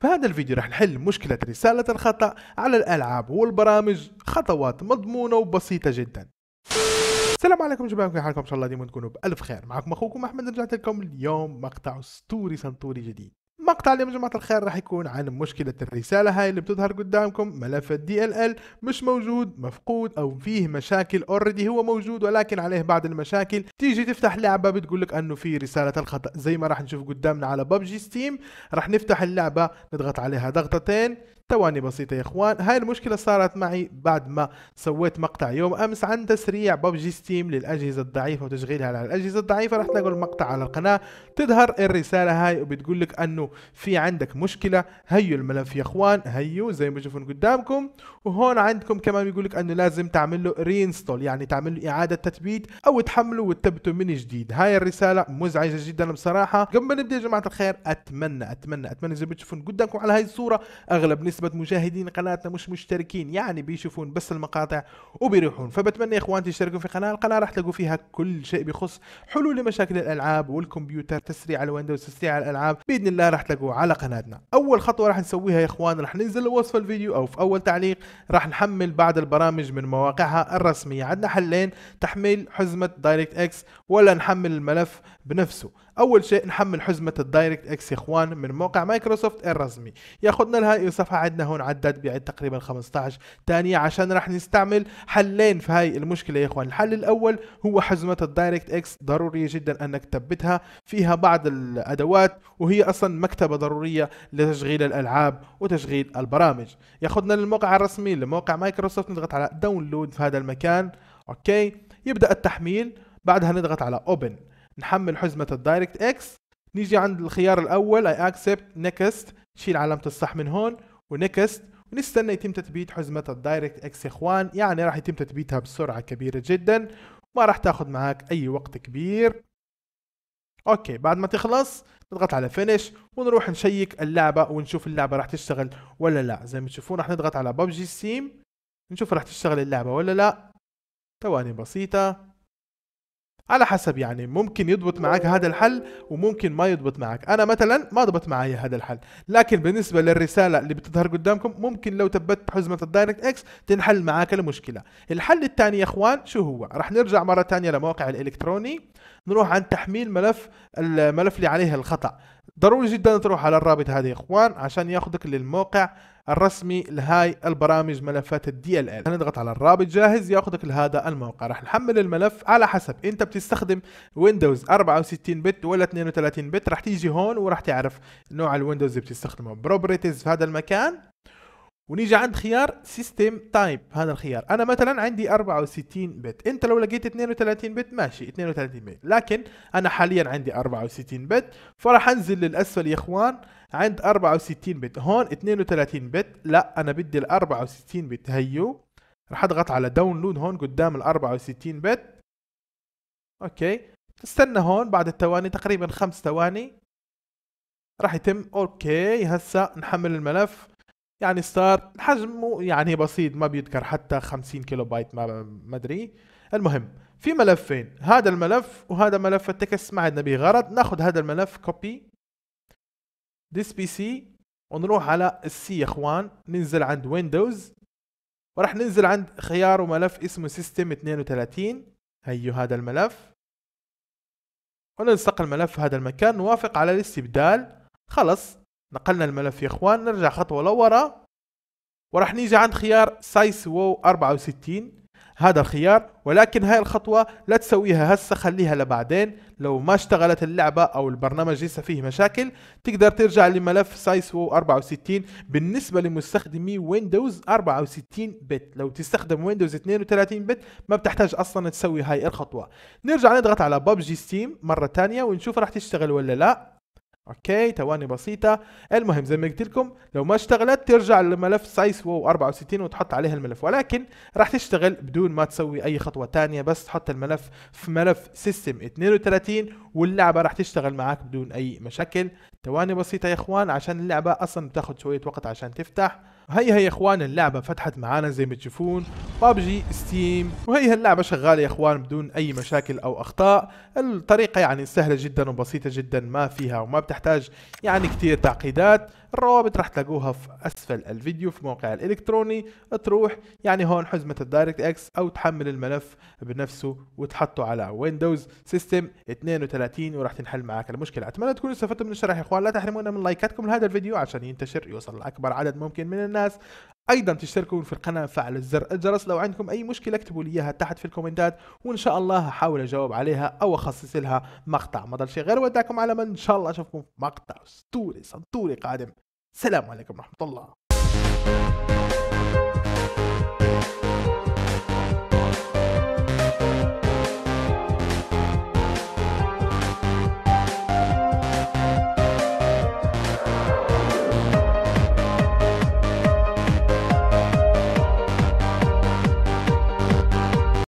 في هذا الفيديو راح نحل مشكلة رسالة الخطأ على الألعاب والبرامج خطوات مضمونة وبسيطة جدا السلام عليكم شباب كيف حالكم ان شاء الله ديما تكونوا بالف خير معكم اخوكم احمد رجعت لكم اليوم مقطع ستوري سنتوري جديد مقطع اليوم جماعة الخير راح يكون عن مشكلة الرسالة هاي اللي بتظهر قدامكم ملف الدي ال ال مش موجود مفقود او فيه مشاكل اوريدي هو موجود ولكن عليه بعض المشاكل تيجي تفتح لعبة بتقول لك انه في رسالة الخطأ زي ما راح نشوف قدامنا على ببجي ستيم راح نفتح اللعبة نضغط عليها ضغطتين ثواني بسيطة يا اخوان هاي المشكلة صارت معي بعد ما سويت مقطع يوم امس عن تسريع ببجي ستيم للاجهزة الضعيفة وتشغيلها على الاجهزة الضعيفة رح تلاقوا المقطع على القناة تظهر الرسالة هاي وبتقول لك انه في عندك مشكلة هيو الملف يا اخوان هيو زي ما تشوفون قدامكم وهون عندكم كمان بيقول لك انه لازم تعمل له رينستول يعني تعمل له اعادة تثبيت او تحمله وتثبته من جديد هاي الرسالة مزعجة جدا بصراحة قبل ما نبدا يا جماعة الخير اتمنى اتمنى اتمنى زي ما تشوفون قدامكم على هاي الصورة اغلب نسبه مشاهدين قناتنا مش مشتركين يعني بيشوفون بس المقاطع وبيروحون فبتمنى يا اخوان تشتركوا في القناه القناه راح تلاقوا فيها كل شيء بيخص حلول لمشاكل الالعاب والكمبيوتر تسريع على ويندوز تسريع على الالعاب باذن الله راح تلاقوه على قناتنا اول خطوه راح نسويها يا اخوان راح ننزل وصف الفيديو او في اول تعليق راح نحمل بعض البرامج من مواقعها الرسميه عندنا حلين تحميل حزمه دايركت اكس ولا نحمل الملف بنفسه اول شيء نحمل حزمه الدايركت اكس يا اخوان من موقع مايكروسوفت الرسمي ياخذنا لهاي الصفحه عندنا هون عدد بعد تقريبا 15 ثانيه عشان راح نستعمل حلين في هاي المشكله يا اخوان الحل الاول هو حزمه الدايركت اكس ضروري جدا انك تثبتها فيها بعض الادوات وهي اصلا مكتبه ضروريه لتشغيل الالعاب وتشغيل البرامج ياخذنا للموقع الرسمي لموقع مايكروسوفت نضغط على داونلود في هذا المكان اوكي يبدا التحميل بعدها نضغط على اوبن نحمل حزمه الدايركت اكس نيجي عند الخيار الاول اي اكسبت نيكست نشيل علامه الصح من هون ونيكست ونستنى يتم تثبيت حزمه الدايركت اكس يا اخوان يعني راح يتم تثبيتها بسرعه كبيره جدا ما راح تاخذ معك اي وقت كبير اوكي بعد ما تخلص نضغط على فينش ونروح نشيك اللعبه ونشوف اللعبه راح تشتغل ولا لا زي ما تشوفون راح نضغط على ببجي ستيم نشوف راح تشتغل اللعبه ولا لا ثواني بسيطه على حسب يعني ممكن يضبط معك هذا الحل وممكن ما يضبط معك انا مثلا ما ضبط معي هذا الحل لكن بالنسبه للرساله اللي بتظهر قدامكم ممكن لو ثبت حزمه الدايركت اكس تنحل معك المشكله الحل الثاني يا اخوان شو هو راح نرجع مره ثانيه لموقع الالكتروني نروح عن تحميل ملف الملف اللي عليه الخطا ضروري جدا تروح على الرابط هذا يا اخوان عشان ياخذك للموقع الرسمي لهاي البرامج ملفات الدي ال ال هنضغط على الرابط جاهز ياخذك لهذا الموقع راح نحمل الملف على حسب انت بتستخدم ويندوز 64 بت ولا 32 بت راح تيجي هون وراح تعرف نوع الويندوز اللي بتستخدمه بروبرتيز في هذا المكان ونيجي عند خيار سيستم تايب هذا الخيار انا مثلا عندي 64 بت انت لو لقيت 32 بت ماشي 32 بت لكن انا حاليا عندي 64 بت فراح انزل للاسفل يا اخوان عند 64 بت هون 32 بت لا انا بدي ال 64 بت هيو راح اضغط على داونلود هون قدام ال 64 بت اوكي استنى هون بعد الثواني تقريبا خمس ثواني راح يتم اوكي هسه نحمل الملف يعني صار حجمه يعني بسيط ما بيذكر حتى 50 كيلو بايت ما ادري المهم في ملفين هذا الملف وهذا ملف التكست ما عندنا به غرض ناخذ هذا الملف كوبي ديس بي سي ونروح على السي يا اخوان ننزل عند ويندوز وراح ننزل عند خيار وملف اسمه سيستم 32 هيو هذا الملف ونلصق الملف في هذا المكان نوافق على الاستبدال خلص نقلنا الملف يا اخوان نرجع خطوه لورا وراح نيجي عند خيار سايس وو 64 هذا الخيار ولكن هاي الخطوة لا تسويها هسه خليها لبعدين لو ما اشتغلت اللعبة او البرنامج لسه فيه مشاكل تقدر ترجع لملف سايس وو 64 بالنسبة لمستخدمي ويندوز 64 بت لو تستخدم ويندوز 32 بت ما بتحتاج اصلا تسوي هاي الخطوة نرجع نضغط على ببجي ستيم مرة ثانية ونشوف راح تشتغل ولا لا اوكي ثواني بسيطة المهم زي ما قلت لكم لو ما اشتغلت ترجع لملف سايس وو 64 وتحط عليها الملف ولكن راح تشتغل بدون ما تسوي اي خطوة ثانية بس تحط الملف في ملف سيستم 32 واللعبة راح تشتغل معاك بدون اي مشاكل ثواني بسيطة يا اخوان عشان اللعبة اصلا بتاخد شوية وقت عشان تفتح هيا هي يا اخوان اللعبة فتحت معانا زي ما تشوفون بابجي ستيم وهي اللعبة شغالة يا اخوان بدون اي مشاكل او اخطاء الطريقة يعني سهلة جدا وبسيطة جدا ما فيها وما بتحتاج يعني كتير تعقيدات الروابط راح تلاقوها في اسفل الفيديو في موقع الالكتروني تروح يعني هون حزمه الدايركت اكس او تحمل الملف بنفسه وتحطه على ويندوز سيستم 32 وراح تنحل معك المشكله اتمنى تكونوا استفدتوا من الشرح يا اخوان لا تحرمونا من لايكاتكم لهذا الفيديو عشان ينتشر يوصل لاكبر عدد ممكن من الناس ايضا تشتركوا في القناه فعل الزر الجرس لو عندكم اي مشكله اكتبوا لي اياها تحت في الكومنتات وان شاء الله هحاول اجاوب عليها او اخصص لها مقطع ما ضل شيء غير وداكم على من ان شاء الله اشوفكم في مقطع اسطوري سنطوري قادم سلام عليكم ورحمه الله